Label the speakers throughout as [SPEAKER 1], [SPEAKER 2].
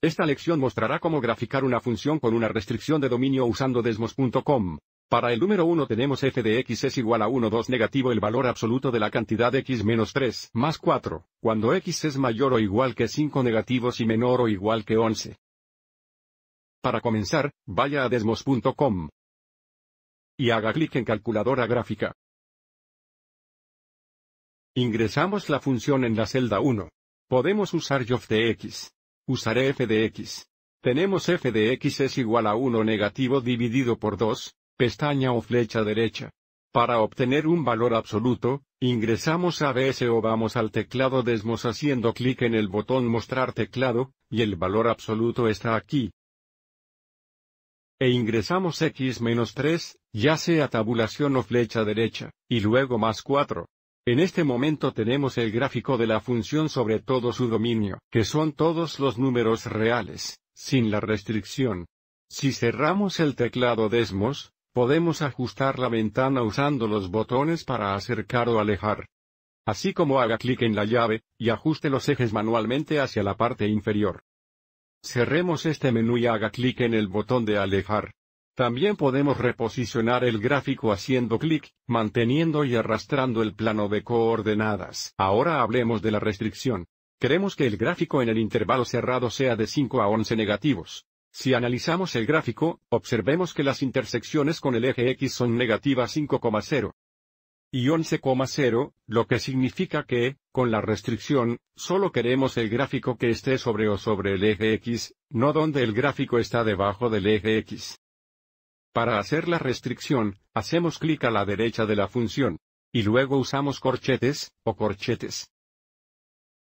[SPEAKER 1] Esta lección mostrará cómo graficar una función con una restricción de dominio usando desmos.com. Para el número 1 tenemos f de x es igual a 1 2 negativo el valor absoluto de la cantidad x menos 3 más 4, cuando x es mayor o igual que 5 negativos y menor o igual que 11. Para comenzar, vaya a desmos.com y haga clic en calculadora gráfica. Ingresamos la función en la celda 1. Podemos usar yof de x. Usaré f de x. Tenemos f de x es igual a 1 negativo dividido por 2, pestaña o flecha derecha. Para obtener un valor absoluto, ingresamos a BS o vamos al teclado Desmos haciendo clic en el botón Mostrar teclado, y el valor absoluto está aquí. E ingresamos x menos 3, ya sea tabulación o flecha derecha, y luego más 4. En este momento tenemos el gráfico de la función sobre todo su dominio, que son todos los números reales, sin la restricción. Si cerramos el teclado Desmos, podemos ajustar la ventana usando los botones para acercar o alejar. Así como haga clic en la llave, y ajuste los ejes manualmente hacia la parte inferior. Cerremos este menú y haga clic en el botón de alejar. También podemos reposicionar el gráfico haciendo clic, manteniendo y arrastrando el plano de coordenadas. Ahora hablemos de la restricción. Queremos que el gráfico en el intervalo cerrado sea de 5 a 11 negativos. Si analizamos el gráfico, observemos que las intersecciones con el eje X son negativas 5,0 y 11,0, lo que significa que, con la restricción, solo queremos el gráfico que esté sobre o sobre el eje X, no donde el gráfico está debajo del eje X. Para hacer la restricción, hacemos clic a la derecha de la función. Y luego usamos corchetes, o corchetes.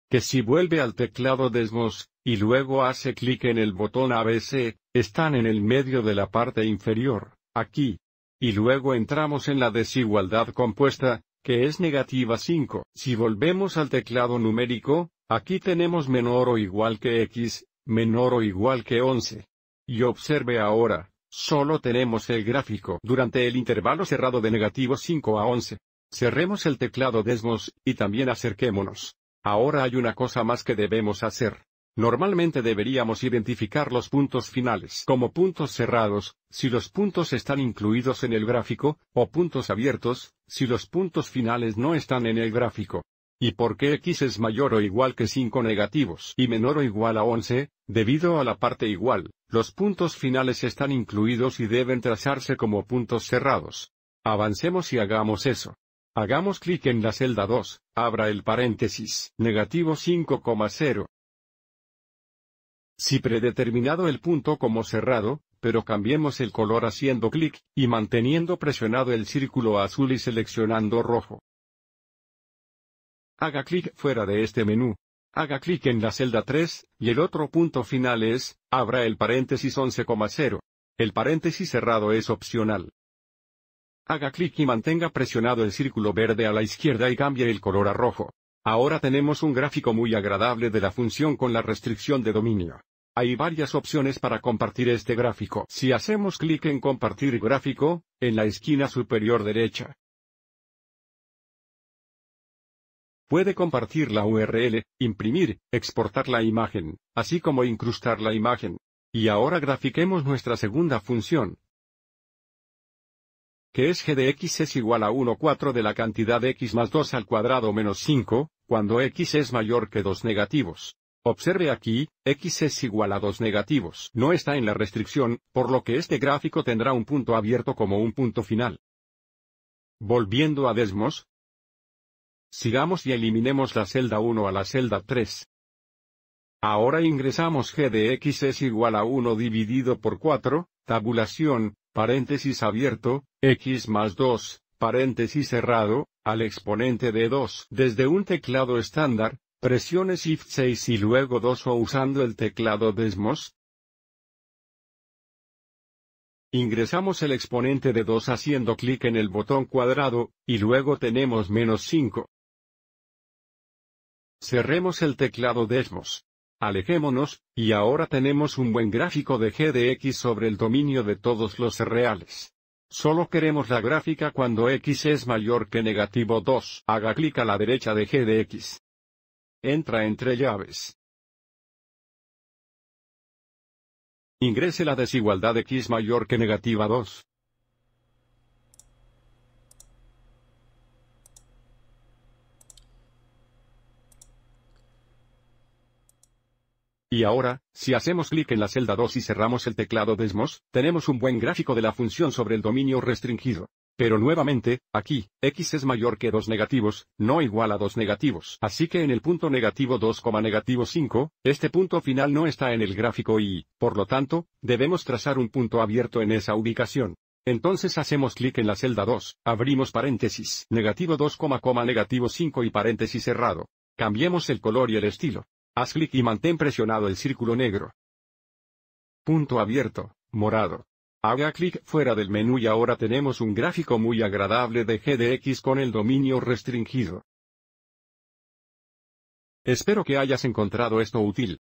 [SPEAKER 1] Que si vuelve al teclado Desmos, y luego hace clic en el botón ABC, están en el medio de la parte inferior, aquí. Y luego entramos en la desigualdad compuesta, que es negativa 5. Si volvemos al teclado numérico, aquí tenemos menor o igual que x, menor o igual que 11. Y observe ahora, Solo tenemos el gráfico durante el intervalo cerrado de negativo 5 a 11. Cerremos el teclado Desmos, y también acerquémonos. Ahora hay una cosa más que debemos hacer. Normalmente deberíamos identificar los puntos finales como puntos cerrados, si los puntos están incluidos en el gráfico, o puntos abiertos, si los puntos finales no están en el gráfico y porque x es mayor o igual que 5 negativos y menor o igual a 11, debido a la parte igual, los puntos finales están incluidos y deben trazarse como puntos cerrados. Avancemos y hagamos eso. Hagamos clic en la celda 2, abra el paréntesis, negativo 5,0. Si predeterminado el punto como cerrado, pero cambiemos el color haciendo clic, y manteniendo presionado el círculo azul y seleccionando rojo. Haga clic fuera de este menú. Haga clic en la celda 3, y el otro punto final es, abra el paréntesis 11,0. El paréntesis cerrado es opcional. Haga clic y mantenga presionado el círculo verde a la izquierda y cambie el color a rojo. Ahora tenemos un gráfico muy agradable de la función con la restricción de dominio. Hay varias opciones para compartir este gráfico. Si hacemos clic en Compartir gráfico, en la esquina superior derecha, Puede compartir la URL, imprimir, exportar la imagen, así como incrustar la imagen. Y ahora grafiquemos nuestra segunda función, que es g de x es igual a 1 de la cantidad de x más 2 al cuadrado menos 5, cuando x es mayor que 2 negativos. Observe aquí, x es igual a 2 negativos. No está en la restricción, por lo que este gráfico tendrá un punto abierto como un punto final. Volviendo a Desmos, Sigamos y eliminemos la celda 1 a la celda 3. Ahora ingresamos g de x es igual a 1 dividido por 4, tabulación, paréntesis abierto, x más 2, paréntesis cerrado, al exponente de 2. Desde un teclado estándar, presiones Shift 6 y luego 2 o usando el teclado Desmos. Ingresamos el exponente de 2 haciendo clic en el botón cuadrado, y luego tenemos menos 5. Cerremos el teclado Desmos. Alejémonos, y ahora tenemos un buen gráfico de g de x sobre el dominio de todos los reales. Solo queremos la gráfica cuando x es mayor que negativo 2. Haga clic a la derecha de g de x. Entra entre llaves. Ingrese la desigualdad x mayor que negativa 2. Y ahora, si hacemos clic en la celda 2 y cerramos el teclado Desmos, tenemos un buen gráfico de la función sobre el dominio restringido. Pero nuevamente, aquí, x es mayor que 2 negativos, no igual a 2 negativos. Así que en el punto negativo 2, negativo 5, este punto final no está en el gráfico y, por lo tanto, debemos trazar un punto abierto en esa ubicación. Entonces hacemos clic en la celda 2, abrimos paréntesis, negativo 2, negativo 5 y paréntesis cerrado. Cambiemos el color y el estilo. Haz clic y mantén presionado el círculo negro. Punto abierto, morado. Haga clic fuera del menú y ahora tenemos un gráfico muy agradable de GDX con el dominio restringido. Espero que hayas encontrado esto útil.